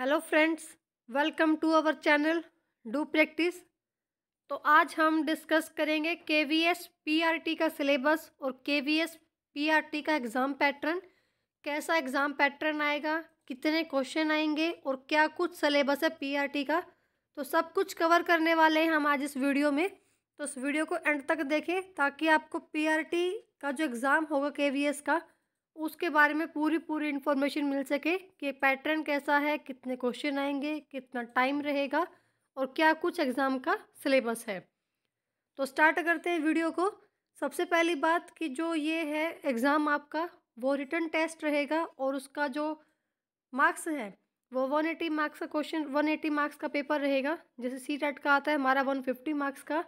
hello friends welcome to our channel do practice तो आज हम डिस्कस करेंगे K V S P R T का सिलेबस और K V S P R T का exam pattern कैसा एग्ज़ाम पैटर्न आएगा कितने क्वेश्चन आएंगे और क्या कुछ सिलेबस है पी आर टी का तो सब कुछ कवर करने वाले हैं हम आज इस वीडियो में तो इस वीडियो को एंड तक देखें ताकि आपको पी आर टी का जो एग्ज़ाम होगा के वी एस का उसके बारे में पूरी पूरी इन्फॉर्मेशन मिल सके कि पैटर्न कैसा है कितने क्वेश्चन आएंगे कितना टाइम रहेगा और क्या कुछ एग्ज़ाम का सिलेबस है तो स्टार्ट करते हैं वीडियो को सबसे पहली बात कि जो ये है एग्ज़ाम आपका वो रिटर्न टेस्ट रहेगा और उसका जो मार्क्स है वो वन एटी मार्क्स का क्वेश्चन वन एटी मार्क्स का पेपर रहेगा जैसे सी टेट का आता है हमारा वन फिफ्टी मार्क्स का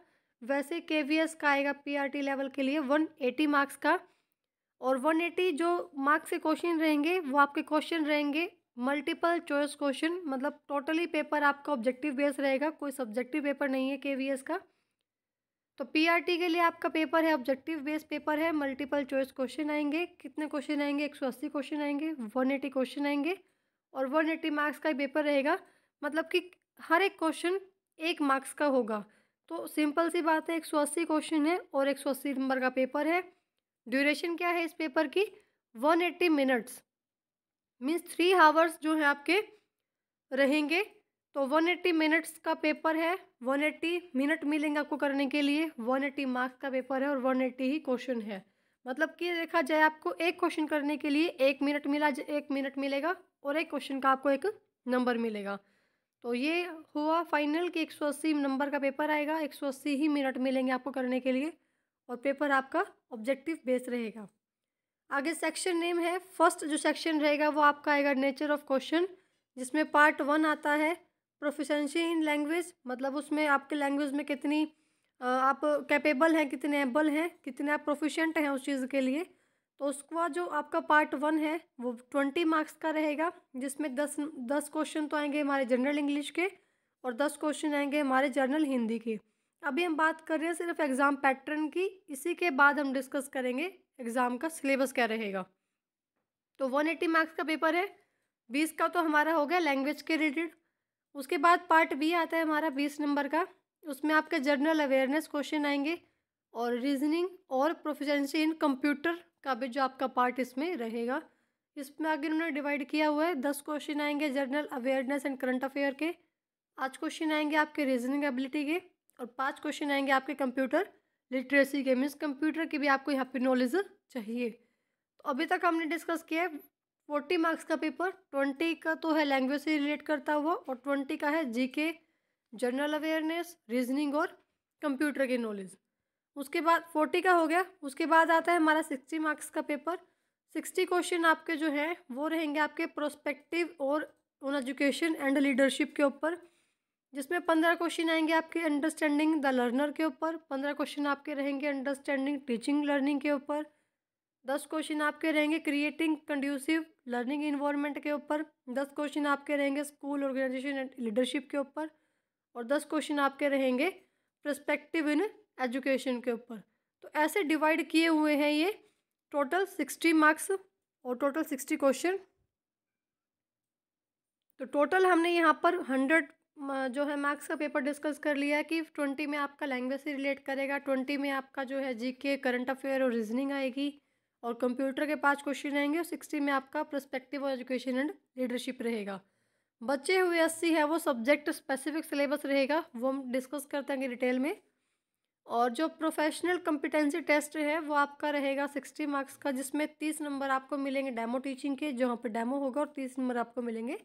वैसे के वी एस का आएगा पी आर टी लेवल के लिए वन एटी मार्क्स का और 180 जो मार्क्स के क्वेश्चन रहेंगे वो आपके क्वेश्चन रहेंगे मल्टीपल चॉइस क्वेश्चन मतलब टोटली पेपर आपका ऑब्जेक्टिव बेस रहेगा कोई सब्जेक्टिव पेपर नहीं है के का तो पी के लिए आपका पेपर है ऑब्जेक्टिव बेस पेपर है मल्टीपल चॉइस क्वेश्चन आएंगे कितने क्वेश्चन आएंगे 180 क्वेश्चन आएंगे 180 क्वेश्चन आएंगे और 180 मार्क्स का पेपर रहेगा मतलब कि हर एक क्वेश्चन एक मार्क्स का होगा तो सिंपल सी बात है 180 क्वेश्चन है और 180 नंबर का पेपर है ड्यूरेशन क्या है इस पेपर की one eighty minutes means three hours जो है आपके रहेंगे तो वन एट्टी मिनट्स का पेपर है वन एट्टी मिनट मिलेंगे आपको करने के लिए वन एट्टी मार्क्स का पेपर है और वन एट्टी ही क्वेश्चन है मतलब कि देखा जाए आपको एक क्वेश्चन करने के लिए एक मिनट मिला एक मिनट मिलेगा और एक क्वेश्चन का आपको एक नंबर मिलेगा तो ये हुआ फाइनल कि 180 नंबर का पेपर आएगा 180 ही मिनट मिलेंगे आपको करने के लिए और पेपर आपका ऑब्जेक्टिव बेस रहेगा आगे सेक्शन नेम है फर्स्ट जो सेक्शन रहेगा वो आपका आएगा नेचर ऑफ क्वेश्चन जिसमें पार्ट वन आता है प्रोफिशेंसी इन लैंग्वेज मतलब उसमें आपके लैंग्वेज में कितनी आप कैपेबल हैं कितने एबल हैं कितने आप प्रोफिशेंट हैं उस चीज़ के लिए तो उसका जो आपका पार्ट वन है वो ट्वेंटी मार्क्स का रहेगा जिसमें दस दस क्वेश्चन तो आएंगे हमारे जनरल इंग्लिश के और दस क्वेश्चन आएंगे हमारे जनरल हिंदी के अभी हम बात कर रहे हैं सिर्फ एग्ज़ाम पैटर्न की इसी के बाद हम डिस्कस करेंगे एग्ज़ाम का सिलेबस क्या रहेगा तो वन एटी मार्क्स का पेपर है बीस का तो हमारा हो गया लैंग्वेज के रिलेटेड उसके बाद पार्ट बी आता है हमारा बीस नंबर का उसमें आपके जनरल अवेयरनेस क्वेश्चन आएंगे और रीजनिंग और प्रोफिशेंसी इन कंप्यूटर का भी जो आपका पार्ट इसमें रहेगा इसमें आगे उन्होंने डिवाइड किया हुआ है दस क्वेश्चन आएंगे general awareness and current affair के आज क्वेश्चन आएंगे आपके रीजनिंग एबिलिटी के और पांच क्वेश्चन आएंगे आपके कंप्यूटर लिटरेसी के मीन्स कंप्यूटर की भी आपको यहाँ पे नॉलेज चाहिए तो अभी तक हमने डिस्कस किया है फोर्टी मार्क्स का पेपर ट्वेंटी का तो है लैंग्वेज से रिलेट करता हुआ और ट्वेंटी का है जीके जनरल अवेयरनेस रीजनिंग और कंप्यूटर की नॉलेज उसके बाद फोर्टी का हो गया उसके बाद आता है हमारा सिक्सटी मार्क्स का पेपर सिक्सटी क्वेश्चन आपके जो हैं वो रहेंगे आपके प्रोस्पेक्टिव और ऑन एजुकेशन एंड लीडरशिप के ऊपर जिसमें पंद्रह क्वेश्चन आएंगे आपके अंडरस्टैंडिंग द लर्नर के ऊपर पंद्रह क्वेश्चन आपके रहेंगे अंडरस्टैंडिंग टीचिंग लर्निंग के ऊपर दस क्वेश्चन आपके रहेंगे क्रिएटिंग कंड्यूसिव लर्निंग इन्वायरमेंट के ऊपर दस क्वेश्चन आपके रहेंगे स्कूल ऑर्गेनाइजेशन एंड लीडरशिप के ऊपर और दस क्वेश्चन आपके रहेंगे प्रस्पेक्टिव इन एजुकेशन के ऊपर तो ऐसे डिवाइड किए हुए हैं ये टोटल सिक्सटी मार्क्स और टोटल सिक्सटी क्वेश्चन तो टोटल हमने यहाँ पर हंड्रेड जो है मार्क्स का पेपर डिस्कस कर लिया है कि ट्वेंटी में आपका लैंग्वेज से रिलेट करेगा ट्वेंटी में आपका जो है जीके करंट अफेयर और रीजनिंग आएगी और कंप्यूटर के पाँच क्वेश्चन रहेंगे और सिक्सटी में आपका प्रस्पेक्टिव और एजुकेशन एंड लीडरशिप रहेगा बचे हुए अस्सी है वो सब्जेक्ट स्पेसिफिक सिलेबस रहेगा वो हम डिस्कस करते हैं डिटेल में और जो प्रोफेशनल कंपिटेंसी टेस्ट है वो आपका रहेगा सिक्सटी मार्क्स का जिसमें तीस नंबर आपको मिलेंगे डेमो टीचिंग के जहाँ पर डेमो होगा और तीस नंबर आपको मिलेंगे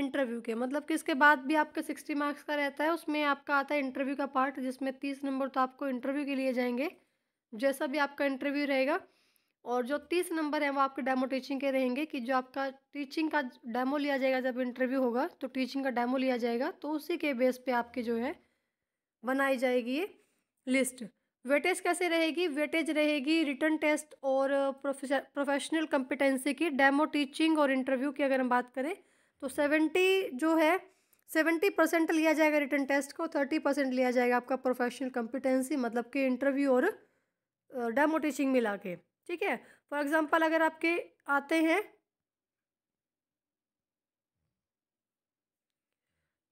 इंटरव्यू के मतलब कि इसके बाद भी आपके सिक्सटी मार्क्स का रहता है उसमें आपका आता है इंटरव्यू का पार्ट जिसमें तीस नंबर तो आपको इंटरव्यू के लिए जाएंगे जैसा भी आपका इंटरव्यू रहेगा और जो तीस नंबर हैं वो आपके डेमो टीचिंग के रहेंगे कि जो आपका टीचिंग का डेमो लिया जाएगा जब इंटरव्यू होगा तो टीचिंग का डेमो लिया जाएगा तो उसी के बेस पे आपकी जो है बनाई जाएगी ये लिस्ट वेटेज कैसे रहेगी वेटेज रहेगी रिटर्न टेस्ट और प्रोफेशनल कंपिटेंसी की डेमो टीचिंग और इंटरव्यू की अगर हम बात करें तो सेवेंटी जो है सेवेंटी परसेंट लिया जाएगा रिटर्न टेस्ट को थर्टी परसेंट लिया जाएगा आपका प्रोफेशनल कंपिटेंसी मतलब कि इंटरव्यू और डेमो टीचिंग मिला के ठीक है फॉर एग्ज़ाम्पल अगर आपके आते हैं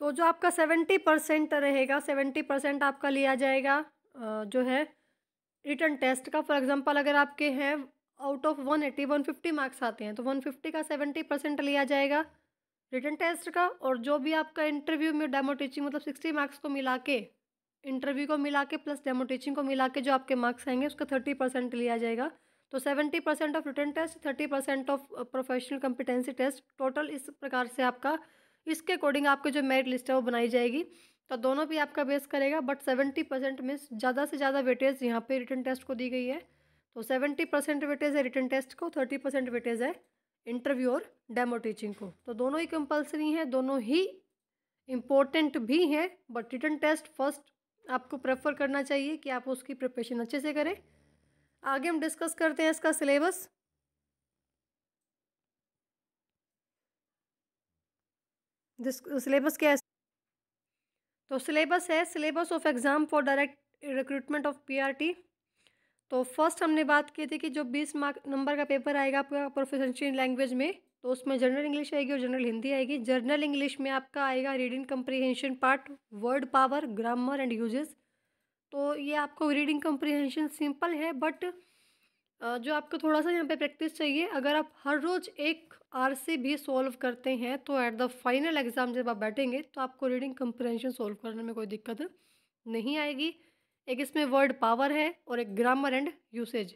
तो जो आपका सेवेंटी परसेंट रहेगा सेवेंटी परसेंट आपका लिया जाएगा जो है रिटर्न टेस्ट का फॉर एग्ज़ाम्पल अगर आपके हैं out of one eighty one fifty marks आते हैं तो वन फिफ्टी का सेवेंटी परसेंट लिया जाएगा रिटर्न टेस्ट का और जो भी आपका इंटरव्यू में डेमो टीचिंग मतलब सिक्सटी मार्क्स को मिला के इंटरव्यू को मिला के प्लस डेमो टीचिंग को मिला के जो आपके मार्क्स आएंगे उसका थर्टी परसेंट लिया जाएगा तो seventy percent of written test thirty percent of professional competency test total इस प्रकार से आपका इसके अकॉर्डिंग आपके जो मेरिट लिस्ट है वो बनाई जाएगी तो दोनों भी आपका बेस करेगा बट सेवेंटी परसेंट मीन्स ज़्यादा से ज़्यादा वेटेज यहाँ पे रिटर्न टेस्ट को दी गई है तो सेवेंटी परसेंट वेटेज है रिटर्न टेस्ट को थर्टी परसेंट वेटेज है इंटरव्यू और डेमो टीचिंग को तो दोनों ही कंपलसरी हैं दोनों ही इम्पोर्टेंट भी हैं बट रिटर्न टेस्ट फर्स्ट आपको प्रेफर करना चाहिए कि आप उसकी प्रिपरेशन अच्छे से करें आगे हम डिस्कस करते हैं इसका सिलेबस सिलेबस क्या है तो सिलेबस है syllabus of exam for direct recruitment of PRT तो फर्स्ट हमने बात की थी कि जो बीस मार्क नंबर का पेपर आएगा आपका प्रोफेशनशी लैंग्वेज में तो उसमें जनरल इंग्लिश आएगी और जनरल हिंदी आएगी जनरल इंग्लिश में आपका आएगा reading comprehension part word power grammar and usages तो ये आपको रीडिंग कम्प्रीहेंशन सिंपल है बट जो आपको थोड़ा सा यहाँ पे प्रैक्टिस चाहिए अगर आप हर रोज़ एक आर से भी सॉल्व करते हैं तो एट द फाइनल एग्ज़ाम जब आप बैठेंगे तो आपको रीडिंग कम्प्रीहेंशन सॉल्व करने में कोई दिक्कत नहीं आएगी एक इसमें वर्ड पावर है और एक ग्रामर एंड यूसेज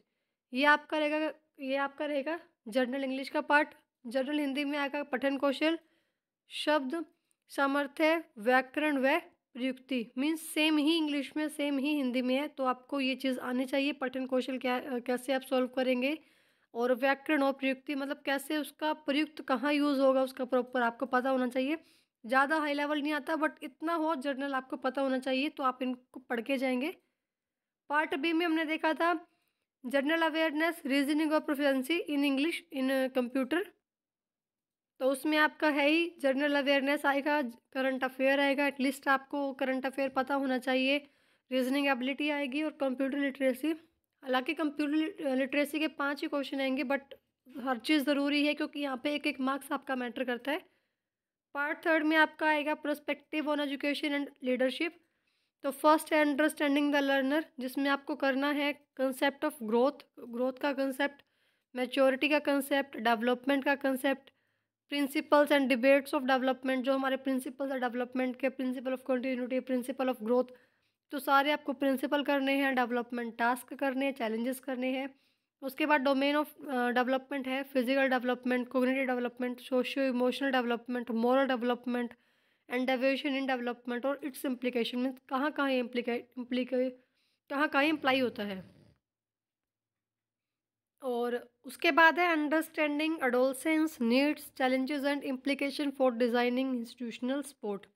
ये आपका रहेगा ये आपका रहेगा जर्नल इंग्लिश का पार्ट जर्नल हिंदी में आएगा पठन कौशल शब्द सामर्थ्य व्याकरण व प्रयुक्ति मीन्स सेम ही इंग्लिश में सेम ही हिंदी में है तो आपको ये चीज़ आनी चाहिए पठन कौशल क्या कैसे आप सॉल्व करेंगे और व्याकरण और प्रयुक्ति मतलब कैसे उसका प्रयुक्त कहाँ यूज़ होगा उसका प्रॉपर आपको पता होना चाहिए ज़्यादा हाई लेवल नहीं आता बट इतना हो जर्नल आपको पता होना चाहिए तो आप इनको पढ़ के जाएंगे पार्ट बी में हमने देखा था जनरल अवेयरनेस रीजनिंग और proficiency in English in computer तो उसमें आपका है ही जनरल अवेयरनेस आएगा करंट अफेयर आएगा एटलीस्ट आपको करंट अफेयर पता होना चाहिए रीजनिंग एबिलिटी आएगी और कंप्यूटर लिटरेसी हालांकि कंप्यूटर लिटरेसी के पांच ही क्वेश्चन आएंगे बट हर चीज़ ज़रूरी है क्योंकि यहाँ पे एक एक मार्क्स आपका मैटर करता है पार्ट थर्ड में आपका आएगा prospective on education and leadership तो फर्स्ट है अंडरस्टैंडिंग द लर्नर जिसमें आपको करना है कंसेप्ट ऑफ ग्रोथ ग्रोथ का कंसेप्ट मेच्योरिटी का कंसेप्ट डेवलपमेंट का concept principles and debates of development जो हमारे प्रिंसिपल्स है डेवलपमेंट के principle of continuity principle of growth तो सारे आपको प्रिंसिपल करने हैं डेवलपमेंट टास्क करने हैं चैलेंजेस करने हैं उसके बाद डोमेन ऑफ डेवलपमेंट है physical development cognitive development socio emotional development moral development and deviation in development और इट्स इम्प्लीकेशन मीन कहाँ कहाँ इम्प्लीके कहाँ कहाँ इम्प्लाई होता है और उसके बाद है understanding adolescence needs challenges and implication for designing institutional support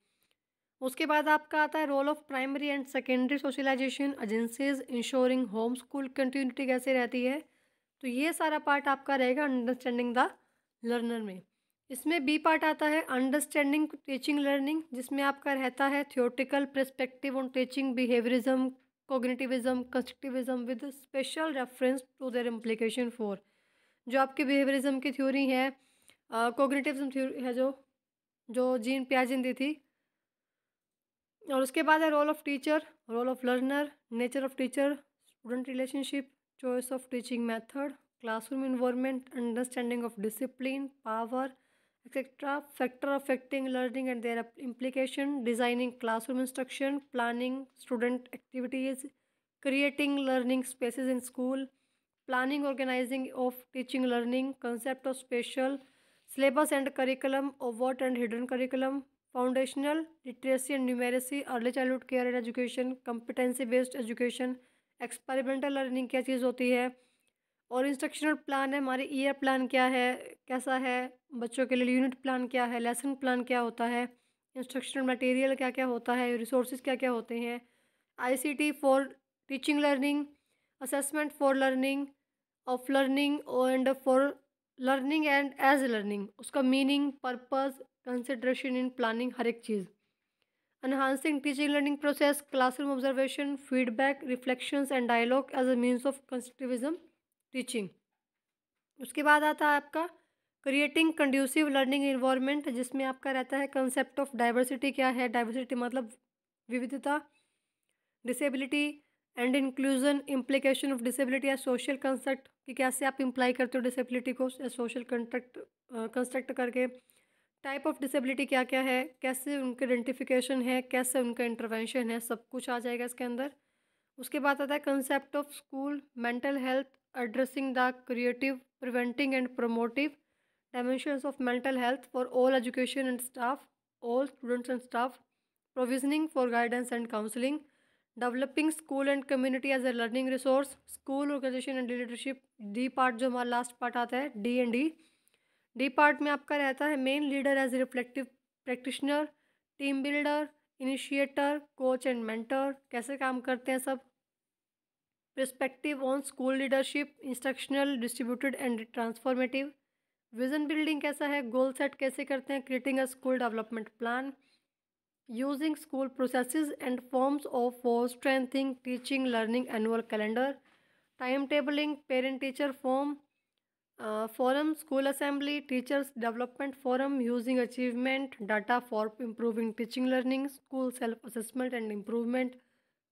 उसके बाद आपका आता है role of primary and secondary socialisation agencies ensuring home school continuity कैसे रहती है तो ये सारा पार्ट आपका रहेगा अंडरस्टैंडिंग द लर्नर में इसमें बी पार्ट आता है अंडरस्टैंडिंग टीचिंग लर्निंग जिसमें आपका रहता है theoretical perspective on teaching behaviourism cognitivism constructivism with special reference to their implication for जो आपके बिहेवियरिज्म की थ्योरी है कोग्नेटिविज्म थ्योरी है जो जो जीन प्याजिन दी थी और उसके बाद है role of teacher role of learner nature of teacher student relationship choice of teaching method classroom environment understanding of discipline power etcetera factor affecting learning and their implication designing classroom instruction planning student activities creating learning spaces in school planning organising of teaching learning concept of special syllabus and curriculum overt and hidden curriculum foundational literacy and numeracy early childhood care and education competency based education experimental learning क्या चीज़ होती है और instructional plan है हमारे year plan क्या है कैसा है बच्चों के लिए यूनिट प्लान क्या है लेसन प्लान क्या होता है इंस्ट्रक्शनल मटेरियल क्या क्या होता है रिसोर्सेज क्या क्या होते हैं ICT for teaching learning assessment for learning of learning and for learning and as learning उसका meaning purpose consideration in planning हर एक चीज़ enhancing teaching learning process classroom observation feedback reflections and dialogue as a means of constructivism teaching उसके बाद आता है आपका creating conducive learning environment जिसमें आपका रहता है कंसेप्ट ऑफ डाइवर्सिटी क्या है डाइवर्सिटी मतलब विविधता disability and inclusion implication of disability या सोशल कंस्ट्रक्ट कि कैसे आप इम्प्लाई करते हो डिसेबिलिटी को सोशल कंट्रक्ट कंस्ट्रक्ट करके टाइप ऑफ डिसेबिलिटी क्या क्या है कैसे उनके आइडेंटिफिकेशन है कैसे उनका इंटरवेंशन है सब कुछ आ जाएगा इसके अंदर उसके बाद आता है concept of school mental health addressing the creative preventing and promotive dimension of mental health for all education and staff all students and staff provisioning for guidance and counselling developing school and community as a learning resource school organisation and leadership D part जो हमारा last part आता है D and D D part में आपका रहता है main leader as reflective practitioner team builder initiator coach and mentor कैसे काम करते हैं सब perspective on school leadership instructional distributed and transformative vision building कैसा है गोल सेट कैसे करते हैं creating a school development plan using school process and forms of for strengthening teaching learning annual calendar time tabling parent teacher form forum school assembly teachers development forum using achievement data for improving teaching learning school self assessment and improvement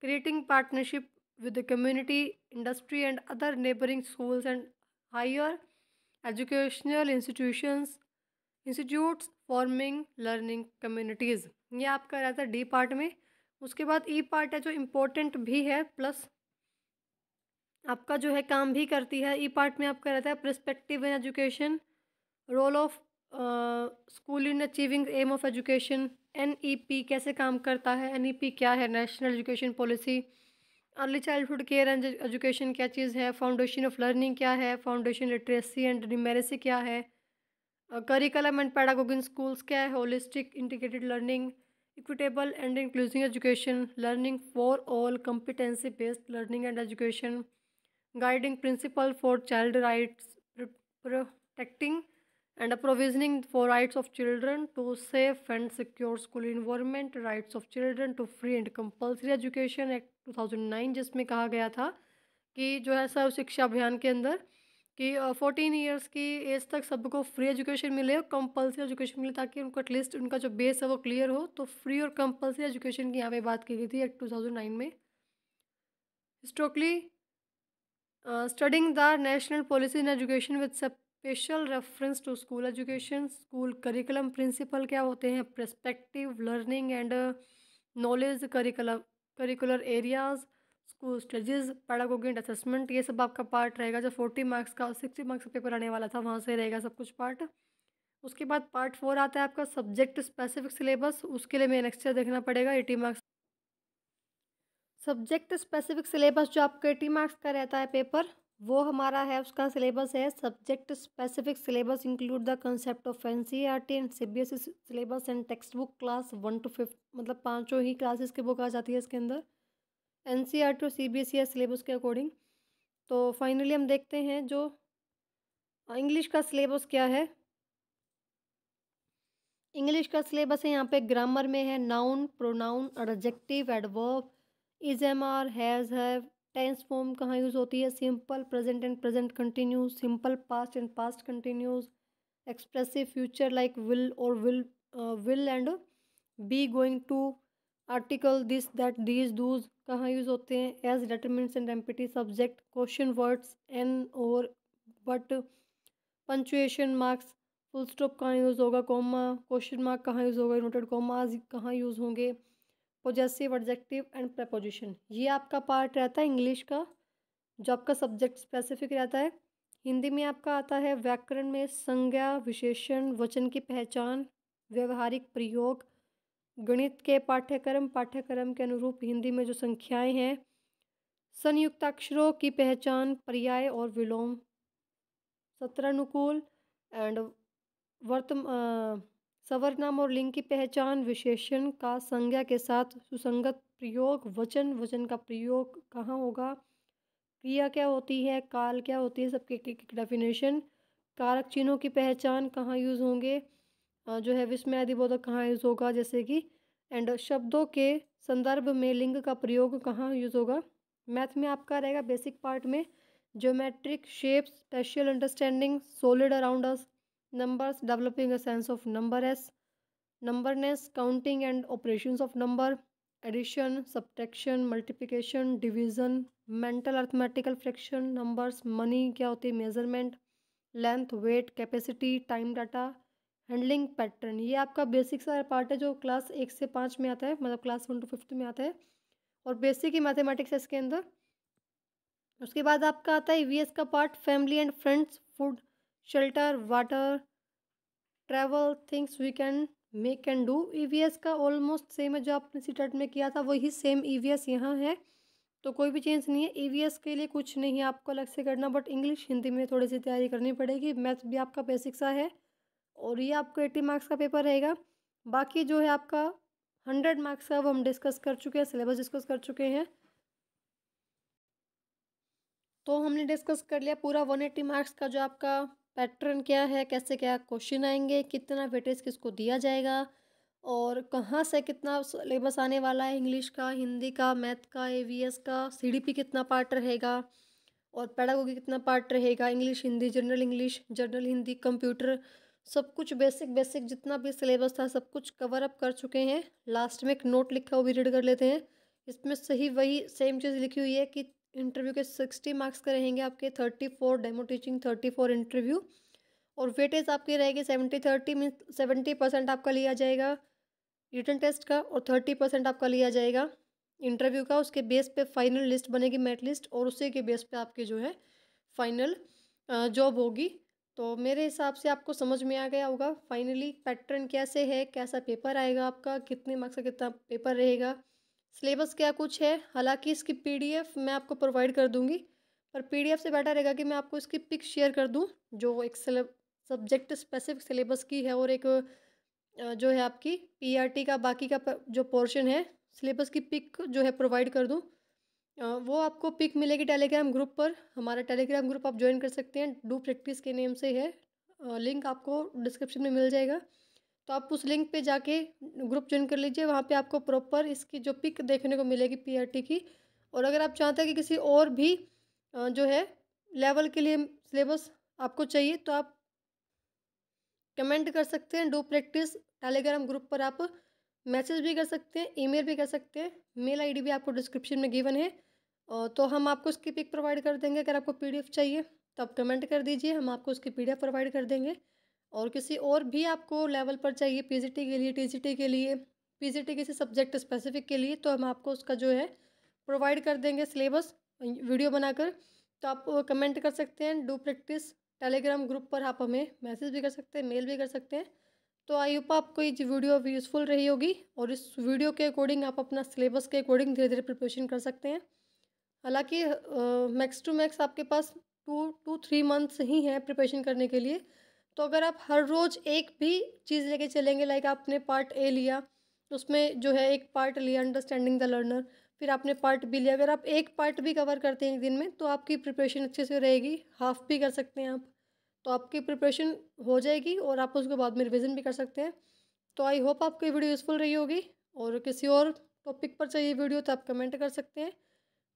creating partnership with the community industry and other neighbouring schools and higher educational institutions institute forming learning communities ये आपका रहता है D part में उसके बाद ई part है जो important भी है प्लस आपका जो है काम भी करती है ई पार्ट में आपका रहता है perspective in education role of school in achieving aim of education N E P कैसे काम करता है एन ई पी क्या है national education policy early childhood care and education क्या चीज़ है फाउंडेशन ऑफ लर्निंग क्या है फाउंडेशन लिटरेसी एंड न्यूमेरेसी क्या है curriculum and pedagogue in schools क्या है holistic integrated learning equitable and inclusive education learning for all competency based learning and education guiding principle for child rights protecting and a provisioning for rights of children to safe and secure school environment rights of children to free and compulsory education act 2009 जिसमें कहा गया था कि जो है सर्व शिक्षा अभियान के अंदर कि फोर्टीन इयर्स की एज तक सबको फ्री एजुकेशन मिले और कंपलसरी एजुकेशन मिले ताकि उनको एटलीस्ट उनका जो बेस है वो क्लियर हो तो फ्री और कंपलसरी एजुकेशन की यहाँ पे बात की गई थी एक्ट टू थाउजेंड नाइन में historically studying the national policy in education with special reference to school education school curriculum principle क्या होते हैं perspective learning and knowledge curriculum curricular areas school studies pedagogy and assessment ये सब आपका part रहेगा जो forty marks का sixty marks का पेपर आने वाला था वहाँ से रहेगा सब कुछ पार्ट उसके बाद पार्ट फोर आता है आपका सब्जेक्ट स्पेसिफिक सिलेबस उसके लिए नेक्स्ट ईयर देखना पड़ेगा eighty marks subject specific syllabus जो आपके एटी मार्क्स का रहता है पेपर वो हमारा है उसका सिलेबस है subject specific syllabus include the concept of N C R T and C B S E syllabus and text book class one two fifth मतलब पाँचों ही क्लासेस की बुक आ जाती है इसके अंदर एन सी आर टी और C B S E syllabus के according तो फाइनली हम देखते हैं जो इंग्लिश का सिलेबस क्या है इंग्लिश का सिलेबस है यहाँ पे ग्रामर में है noun pronoun adjective adverb is am are has have tense form कहाँ यूज़ होती है simple present and present continuous simple past and past continuous expressive future like will और will will and be going to article this that these those कहाँ use होते हैं as determiners and empty subject question words an और but punctuation marks full stop कहाँ use होगा comma question mark कहाँ use होगा noted commas कहाँ use होंगे पोजेसिव एडजेक्टिव एंड प्रपोजिशन ये आपका पार्ट रहता है इंग्लिश का जो आपका सब्जेक्ट स्पेसिफिक रहता है हिंदी में आपका आता है व्याकरण में संज्ञा विशेषण वचन की पहचान व्यवहारिक प्रयोग गणित के पाठ्यक्रम पाठ्यक्रम के अनुरूप हिंदी में जो संख्याएं हैं संयुक्ताक्षरों की पहचान पर्याय और विलोम सत्रानुकूल एंड वर्तमान नाम और लिंग की पहचान विशेषण का संज्ञा के साथ सुसंगत प्रयोग वचन वचन का प्रयोग कहाँ होगा क्रिया क्या होती है काल क्या होती है सबके एक एक डेफिनेशन कारक चिन्हों की पहचान कहाँ यूज़ होंगे जो है विस्मय अधिबोधक कहाँ यूज़ होगा जैसे कि एंड शब्दों के संदर्भ में लिंग का प्रयोग कहाँ यूज़ होगा मैथ में आपका रहेगा बेसिक पार्ट में geometric shapes spatial understanding solid around us numbers developing a sense of numberness numberness counting and operations of number addition subtraction multiplication division mental arithmetical fraction numbers money क्या होती है measurement length weight capacity time data handling pattern ये आपका basic सा part है जो class एक से पाँच में आता है मतलब क्लास वन टू फिफ्थ में आता है और बेसिक ही मैथमेटिक्स है इसके अंदर उसके बाद आपका आता है वी का part family and friends food shelter water travel things we can make can do E का ऑलमोस्ट सेम है जो आपने सी e में किया था वही सेम ई वी यहाँ है तो कोई भी चेंज नहीं है ई e के लिए कुछ नहीं है आपको अलग से करना बट इंग्लिश हिंदी में थोड़ी सी तैयारी करनी पड़ेगी मैथ भी आपका बेसिक सा है और ये आपको एट्टी मार्क्स का पेपर रहेगा बाकी जो है आपका हंड्रेड मार्क्स का वो हम डिस्कस कर चुके हैं सिलेबस डिस्कस कर चुके हैं तो हमने डिस्कस कर लिया पूरा वन एट्टी मार्क्स का जो आपका पैटर्न क्या है कैसे क्या क्वेश्चन आएंगे कितना वेटेज किसको दिया जाएगा और कहाँ से कितना सिलेबस आने वाला है इंग्लिश का हिंदी का मैथ का ए का सी कितना पार्ट रहेगा और पैडागोगी कितना पार्ट रहेगा English Hindi general English general Hindi computer सब कुछ बेसिक बेसिक जितना भी सिलेबस था सब कुछ कवर अप कर चुके हैं लास्ट में एक नोट लिखा हुआ भी रीड कर लेते हैं इसमें सही वही सेम चीज़ लिखी हुई है कि इंटरव्यू के सिक्सटी मार्क्स का रहेंगे आपके thirty four demo teaching thirty four interview और वेटेज आपके रहेगी seventy thirty mean seventy percent आपका लिया जाएगा रिटर्न टेस्ट का और थर्टी परसेंट आपका लिया जाएगा इंटरव्यू का उसके बेस पे फाइनल लिस्ट बनेगी मेरिट लिस्ट और उसी के बेस पे आपकी जो है फाइनल जॉब होगी तो मेरे हिसाब से आपको समझ में आ गया होगा फाइनली पैटर्न कैसे है कैसा पेपर आएगा आपका कितने मार्क्स का कितना पेपर रहेगा सिलेबस क्या कुछ है हालांकि इसकी पीडीएफ मैं आपको प्रोवाइड कर दूंगी पर पीडीएफ से बेटर रहेगा कि मैं आपको इसकी पिक शेयर कर दूं जो एक सब्जेक्ट स्पेसिफिक सिलेबस की है और एक जो है आपकी पीआरटी का बाकी का जो पोर्शन है सिलेबस की पिक जो है प्रोवाइड कर दूँ वो आपको पिक मिलेगी टेलीग्राम ग्रुप पर हमारा टेलीग्राम ग्रुप आप ज्वाइन कर सकते हैं डू प्रैक्टिस के नेम से है लिंक आपको डिस्क्रिप्शन में मिल जाएगा तो आप उस लिंक पे जाके ग्रुप ज्वाइन कर लीजिए वहाँ पे आपको प्रॉपर इसकी जो पिक देखने को मिलेगी पीआरटी की और अगर आप चाहते हैं कि किसी और भी जो है लेवल के लिए सिलेबस आपको चाहिए तो आप कमेंट कर सकते हैं डू प्रैक्टिस टेलीग्राम ग्रुप पर आप मैसेज भी कर सकते हैं ईमेल भी कर सकते हैं मेल आईडी भी आपको डिस्क्रिप्शन में गिवन है तो हम आपको उसकी पिक प्रोवाइड कर देंगे अगर आपको पीडीएफ चाहिए तो आप कमेंट कर दीजिए हम आपको उसकी पीडीएफ प्रोवाइड कर देंगे और किसी और भी आपको लेवल पर चाहिए पीजीटी के लिए टीजीटी के लिए पीजीटी किसी सब्जेक्ट स्पेसिफिक के लिए तो हम आपको उसका जो है प्रोवाइड कर देंगे सिलेबस वीडियो बनाकर तो आप कमेंट कर सकते हैं डू प्रैक्टिस टेलीग्राम ग्रुप पर आप हमें मैसेज भी कर सकते हैं मेल भी कर सकते हैं तो आई होप आपको ये वीडियो यूज़फुल रही होगी और इस वीडियो के अकॉर्डिंग आप अपना सिलेबस के अकॉर्डिंग धीरे धीरे प्रिपरेशन कर सकते हैं हालांकि मैक्स टू मैक्स आपके पास टू टू थ्री मंथ्स ही हैं प्रिपरेशन करने के लिए तो अगर आप हर रोज़ एक भी चीज़ लेके चलेंगे लाइक आपने पार्ट ए लिया उसमें जो है एक पार्ट लिया अंडरस्टैंडिंग द लर्नर फिर आपने पार्ट बी लिया अगर आप एक पार्ट भी कवर करते हैं एक दिन में तो आपकी प्रिपरेशन अच्छे से रहेगी हाफ भी कर सकते हैं आप तो आपकी प्रिपरेशन हो जाएगी और आप उसके बाद में रिविज़न भी कर सकते हैं तो आई होप आपको ये वीडियो यूज़फुल रही होगी और किसी और टॉपिक पर चाहिए वीडियो तो आप कमेंट कर सकते हैं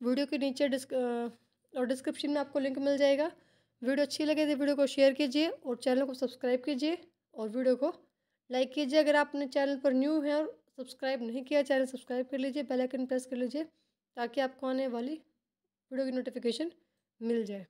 वीडियो के नीचे डिस्क और डिस्क्रिप्शन में आपको लिंक मिल जाएगा वीडियो अच्छी लगे तो वीडियो को शेयर कीजिए और चैनल को सब्सक्राइब कीजिए और वीडियो को लाइक कीजिए अगर आपने चैनल पर न्यू है और सब्सक्राइब नहीं किया चैनल सब्सक्राइब कर लीजिए बेल आइकन प्रेस कर लीजिए ताकि आपको आने वाली वीडियो की नोटिफिकेशन मिल जाए